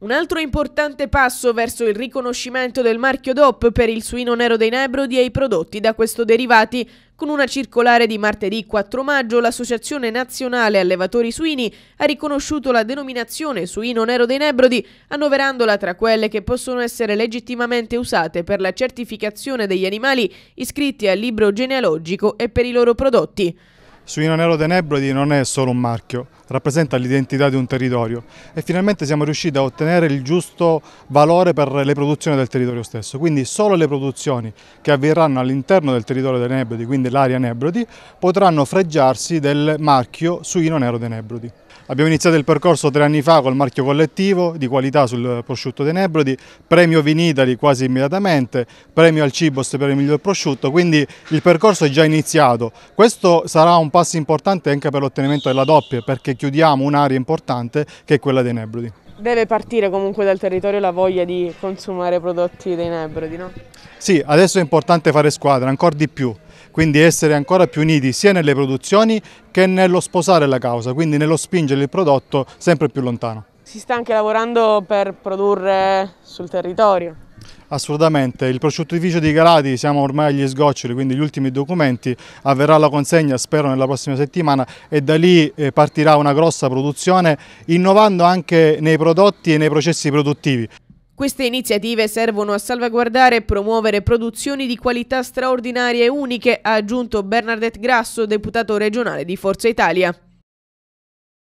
Un altro importante passo verso il riconoscimento del marchio DOP per il suino nero dei nebrodi e i prodotti da questo derivati. Con una circolare di martedì 4 maggio l'Associazione Nazionale Allevatori Suini ha riconosciuto la denominazione suino nero dei nebrodi, annoverandola tra quelle che possono essere legittimamente usate per la certificazione degli animali iscritti al libro genealogico e per i loro prodotti. Suino Nero de Nebrodi non è solo un marchio, rappresenta l'identità di un territorio e finalmente siamo riusciti a ottenere il giusto valore per le produzioni del territorio stesso. Quindi solo le produzioni che avverranno all'interno del territorio de Nebrodi, quindi l'area Nebrodi, potranno freggiarsi del marchio Suino Nero de Nebrodi. Abbiamo iniziato il percorso tre anni fa col marchio collettivo di qualità sul prosciutto dei Nebrodi, premio Vinitali quasi immediatamente, premio al Cibos per il miglior prosciutto, quindi il percorso è già iniziato. Questo sarà un passo passo importante anche per l'ottenimento della doppia perché chiudiamo un'area importante che è quella dei nebrodi. Deve partire comunque dal territorio la voglia di consumare prodotti dei nebrodi, no? Sì, adesso è importante fare squadra, ancora di più, quindi essere ancora più uniti sia nelle produzioni che nello sposare la causa, quindi nello spingere il prodotto sempre più lontano. Si sta anche lavorando per produrre sul territorio. Assolutamente, il prosciuttificio di Carati siamo ormai agli sgoccioli, quindi gli ultimi documenti, avverrà la consegna spero nella prossima settimana e da lì eh, partirà una grossa produzione innovando anche nei prodotti e nei processi produttivi. Queste iniziative servono a salvaguardare e promuovere produzioni di qualità straordinarie e uniche, ha aggiunto Bernadette Grasso, deputato regionale di Forza Italia.